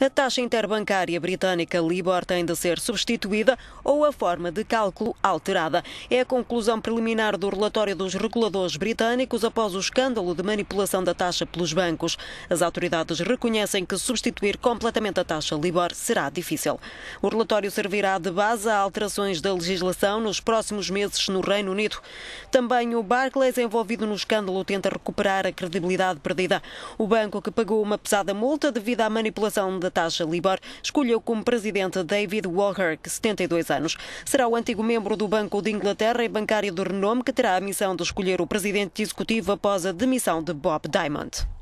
A taxa interbancária britânica LIBOR tem de ser substituída ou a forma de cálculo alterada. É a conclusão preliminar do relatório dos reguladores britânicos após o escândalo de manipulação da taxa pelos bancos. As autoridades reconhecem que substituir completamente a taxa LIBOR será difícil. O relatório servirá de base a alterações da legislação nos próximos meses no Reino Unido. Também o Barclays, envolvido no escândalo, tenta recuperar a credibilidade perdida. O banco que pagou uma pesada multa devido à manipulação da da taxa Libor, escolheu como presidente David Walker, 72 anos. Será o antigo membro do Banco de Inglaterra e bancário de renome que terá a missão de escolher o presidente executivo após a demissão de Bob Diamond.